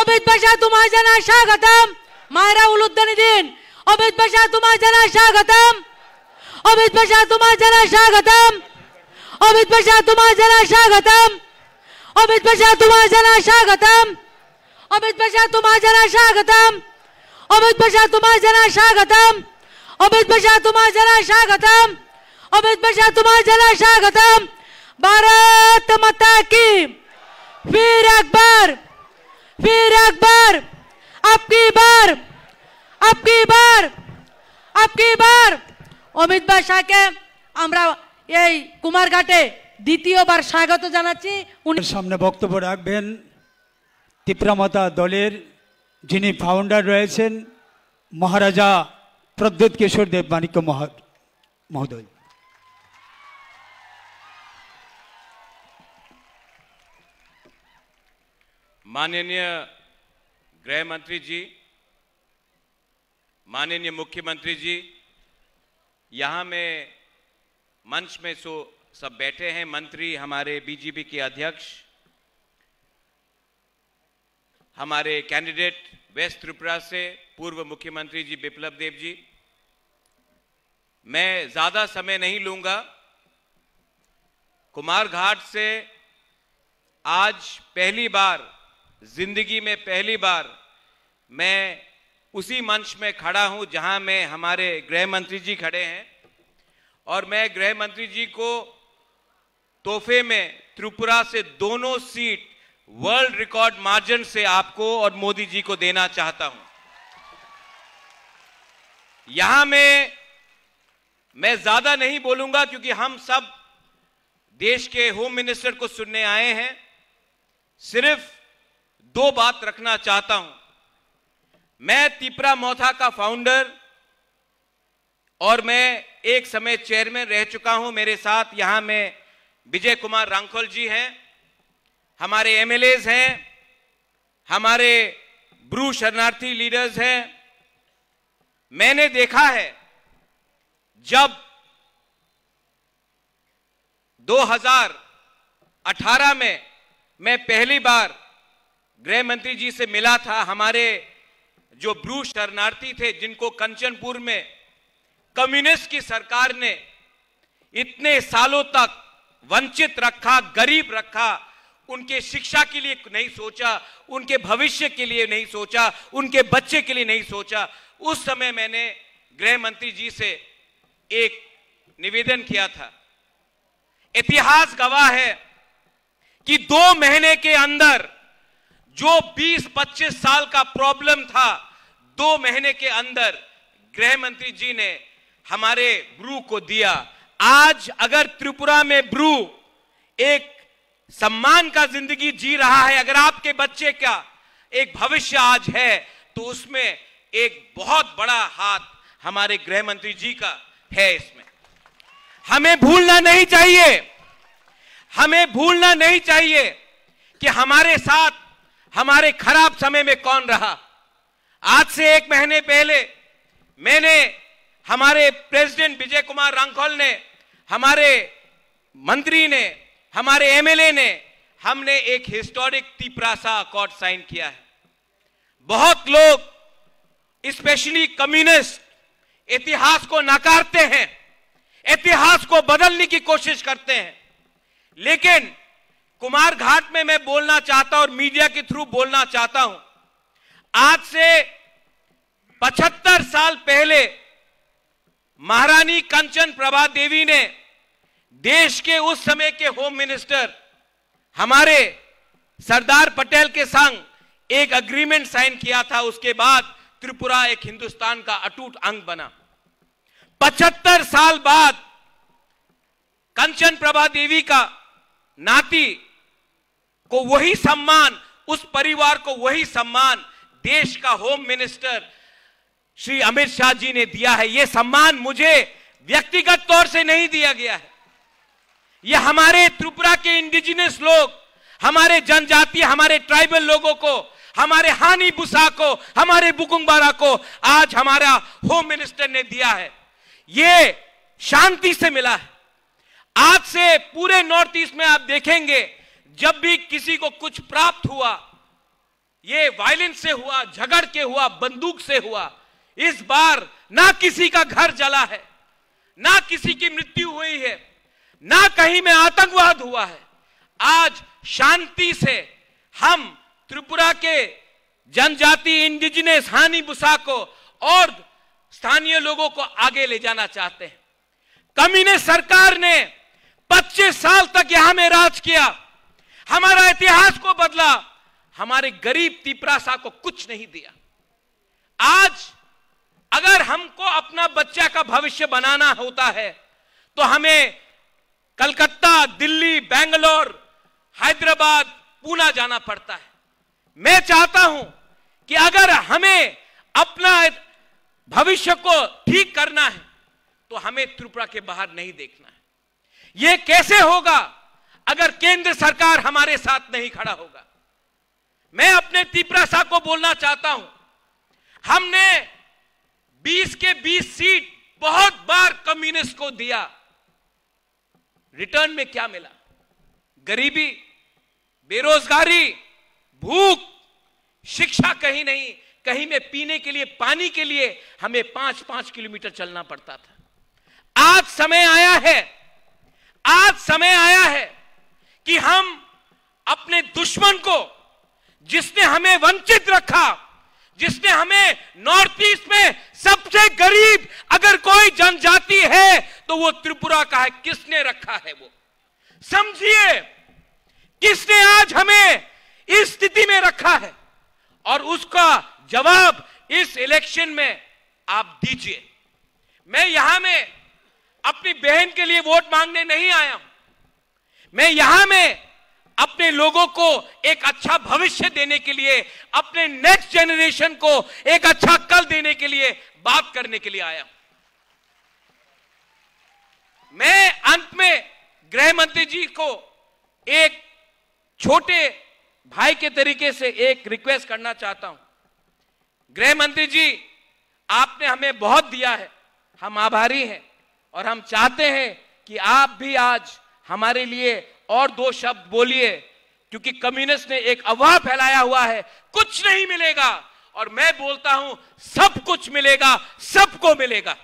অবেদ ভাষা তোমার জানা স্বাগতম মায়েরা উলুদ্দানি দিন অবেদ ভাষা তোমার জানা স্বাগতম অবেদ ভাষা তোমার জানা স্বাগতম অবেদ ভাষা তোমার জানা স্বাগতম অবেদ ভাষা তোমার জানা স্বাগতম অবেদ ভাষা তোমার জানা স্বাগতম অবেদ ভাষা তোমার জানা স্বাগতম অবেদ ভাষা তোমার জানা স্বাগতম অবেদ ভাষা তোমার জানা স্বাগতম भारत माता की फिर अकबर फिर আপকি বার আপকি বার আপকি বার অমিত ভাষাকে আমরা এই কুমারঘাটে দ্বিতীয়বার স্বাগত জানাচ্ছি উনি সামনে বক্তব্য রাখবেন ত্রিপ্রামাতা দলের যিনি ফাউন্ডার রয়েছেন মহারাজা প্রদ্যুৎ কিশোর দেব মানিক্য মহোদয় মাননীয় गृह मंत्री जी माननीय मुख्यमंत्री जी यहाँ में मंच में सो सब बैठे हैं मंत्री हमारे बीजेपी के अध्यक्ष हमारे कैंडिडेट वेस्ट त्रिपुरा से पूर्व मुख्यमंत्री जी बिप्लब देव जी मैं ज़्यादा समय नहीं लूंगा कुमार घाट से आज पहली बार जिंदगी में पहली बार मैं उसी मंच में खड़ा हूं जहां मैं हमारे गृह मंत्री जी खड़े हैं और मैं गृह मंत्री जी को तोहफे में त्रिपुरा से दोनों सीट वर्ल्ड रिकॉर्ड मार्जिन से आपको और मोदी जी को देना चाहता हूं यहां में मैं ज्यादा नहीं बोलूंगा क्योंकि हम सब देश के होम मिनिस्टर को सुनने आए हैं सिर्फ दो बात रखना चाहता हूं मैं तिपरा मोथा का फाउंडर और मैं एक समय चेयरमैन रह चुका हूं मेरे साथ यहां में विजय कुमार रांखोल जी हैं हमारे एमएलए हैं हमारे ब्रू शरणार्थी लीडर्स हैं मैंने देखा है जब 2018 में मैं पहली बार गृह मंत्री जी से मिला था हमारे जो ब्रू शरणार्थी थे जिनको कंचनपुर में कम्युनिस्ट की सरकार ने इतने सालों तक वंचित रखा गरीब रखा उनके शिक्षा के लिए नहीं सोचा उनके भविष्य के लिए नहीं सोचा उनके बच्चे के लिए नहीं सोचा उस समय मैंने गृह मंत्री जी से एक निवेदन किया था इतिहास गवाह है कि दो महीने के अंदर जो 20-25 साल का प्रॉब्लम था दो महीने के अंदर गृह मंत्री जी ने हमारे ब्रू को दिया आज अगर त्रिपुरा में ब्रू एक सम्मान का जिंदगी जी रहा है अगर आपके बच्चे का एक भविष्य आज है तो उसमें एक बहुत बड़ा हाथ हमारे गृह मंत्री जी का है इसमें हमें भूलना नहीं चाहिए हमें भूलना नहीं चाहिए कि हमारे साथ हमारे खराब समय में कौन रहा आज से एक महीने पहले मैंने हमारे प्रेसिडेंट विजय कुमार रांखोल ने हमारे मंत्री ने हमारे एमएलए ने हमने एक हिस्टोरिक तिपरासा अकॉर्ड साइन किया है बहुत लोग स्पेशली कम्युनिस्ट इतिहास को नकारते हैं इतिहास को बदलने की कोशिश करते हैं लेकिन कुमार घाट में मैं बोलना चाहता हूं और मीडिया के थ्रू बोलना चाहता हूं आज से 75 साल पहले महारानी कंचन प्रभा देवी ने देश के उस समय के होम मिनिस्टर हमारे सरदार पटेल के संग एक अग्रीमेंट साइन किया था उसके बाद त्रिपुरा एक हिंदुस्तान का अटूट अंग बना 75 साल बाद कंचन प्रभा देवी का नाती को वही सम्मान उस परिवार को वही सम्मान देश का होम मिनिस्टर श्री अमित शाह जी ने दिया है यह सम्मान मुझे व्यक्तिगत तौर से नहीं दिया गया है यह हमारे त्रिपुरा के इंडिजिनियस लोग हमारे जनजाति हमारे ट्राइबल लोगों को हमारे हानि बुसा को हमारे बुकुंगबारा को आज हमारा होम मिनिस्टर ने दिया है ये शांति से मिला है आज से पूरे नॉर्थ ईस्ट में आप देखेंगे जब भी किसी को कुछ प्राप्त हुआ ये वायलेंस से हुआ झगड़ के हुआ बंदूक से हुआ इस बार ना किसी का घर जला है ना किसी की मृत्यु हुई है ना कहीं में आतंकवाद हुआ है आज शांति से हम त्रिपुरा के जनजाति इंडिजिनस हानि बुसा को और स्थानीय लोगों को आगे ले जाना चाहते हैं कमीने सरकार ने 25 साल तक यहां में राज किया हमारा इतिहास को बदला हमारे गरीब तिपरासा को कुछ नहीं दिया आज अगर हमको अपना बच्चा का भविष्य बनाना होता है तो हमें कलकत्ता दिल्ली बेंगलोर हैदराबाद पूना जाना पड़ता है मैं चाहता हूं कि अगर हमें अपना भविष्य को ठीक करना है तो हमें त्रिपुरा के बाहर नहीं देखना है यह कैसे होगा अगर केंद्र सरकार हमारे साथ नहीं खड़ा होगा मैं अपने तिपरा साहब को बोलना चाहता हूं हमने 20 के 20 सीट बहुत बार कम्युनिस्ट को दिया रिटर्न में क्या मिला गरीबी बेरोजगारी भूख शिक्षा कहीं नहीं कहीं में पीने के लिए पानी के लिए हमें पांच पांच किलोमीटर चलना पड़ता था आज समय आया है आज समय आया है कि हम अपने दुश्मन को जिसने हमें वंचित रखा जिसने हमें नॉर्थ ईस्ट में सबसे गरीब अगर कोई जनजाति है तो वो त्रिपुरा का है किसने रखा है वो समझिए किसने आज हमें इस स्थिति में रखा है और उसका जवाब इस इलेक्शन में आप दीजिए मैं यहां में अपनी बहन के लिए वोट मांगने नहीं आया हूं मैं यहां में अपने लोगों को एक अच्छा भविष्य देने के लिए अपने नेक्स्ट जनरेशन को एक अच्छा कल देने के लिए बात करने के लिए आया हूं मैं अंत में गृह मंत्री जी को एक छोटे भाई के तरीके से एक रिक्वेस्ट करना चाहता हूं गृह मंत्री जी आपने हमें बहुत दिया है हम आभारी हैं और हम चाहते हैं कि आप भी आज हमारे लिए और दो शब्द बोलिए क्योंकि कम्युनिस्ट ने एक अफवाह फैलाया हुआ है कुछ नहीं मिलेगा और मैं बोलता हूं सब कुछ मिलेगा सबको मिलेगा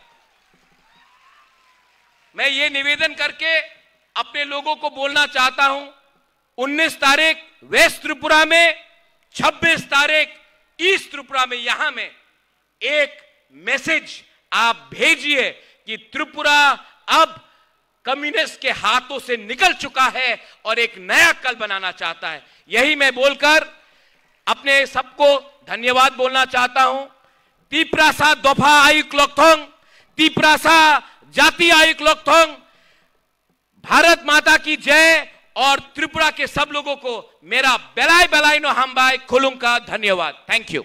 मैं ये निवेदन करके अपने लोगों को बोलना चाहता हूं 19 तारीख वेस्ट त्रिपुरा में 26 तारीख ईस्ट त्रिपुरा में यहां में एक मैसेज आप भेजिए कि त्रिपुरा अब कम्युनिस्ट के हाथों से निकल चुका है और एक नया कल बनाना चाहता है यही मैं बोलकर अपने सबको धन्यवाद बोलना चाहता हूं तीपरा सा दोफा आयुक्त लोकथोंग तीपरा सा जाति आयुक्त लोकथोंग भारत माता की जय और त्रिपुरा के सब लोगों को मेरा बेलाई बेलाई नो हम बाई खुलूंग का धन्यवाद थैंक यू